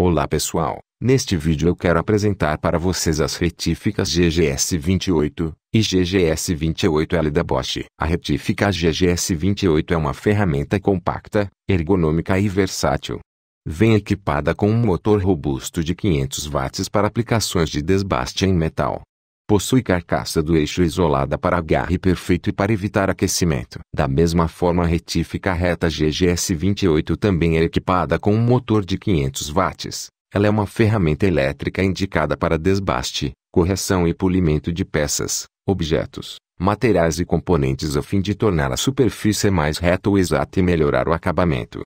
Olá pessoal, neste vídeo eu quero apresentar para vocês as retíficas GGS 28 e GGS 28L da Bosch. A retífica GGS 28 é uma ferramenta compacta, ergonômica e versátil. Vem equipada com um motor robusto de 500 watts para aplicações de desbaste em metal, Possui carcaça do eixo isolada para agarre perfeito e para evitar aquecimento. Da mesma forma a retífica reta GGS 28 também é equipada com um motor de 500 watts. Ela é uma ferramenta elétrica indicada para desbaste, correção e polimento de peças, objetos, materiais e componentes a fim de tornar a superfície mais reta ou exata e melhorar o acabamento.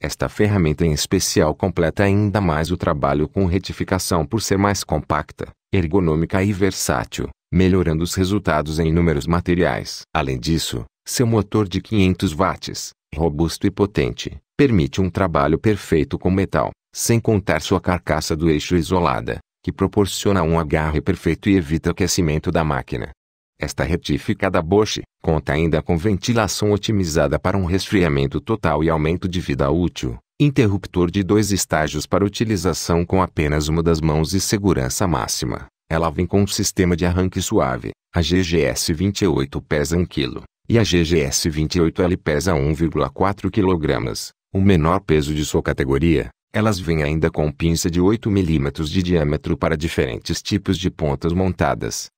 Esta ferramenta em especial completa ainda mais o trabalho com retificação por ser mais compacta, ergonômica e versátil, melhorando os resultados em inúmeros materiais. Além disso, seu motor de 500 watts, robusto e potente, permite um trabalho perfeito com metal, sem contar sua carcaça do eixo isolada, que proporciona um agarre perfeito e evita aquecimento da máquina. Esta retífica da Bosch conta ainda com ventilação otimizada para um resfriamento total e aumento de vida útil, interruptor de dois estágios para utilização com apenas uma das mãos e segurança máxima. Ela vem com um sistema de arranque suave. A GGS 28 pesa 1 kg e a GGS 28L pesa 1,4 kg, o menor peso de sua categoria. Elas vêm ainda com pinça de 8 mm de diâmetro para diferentes tipos de pontas montadas.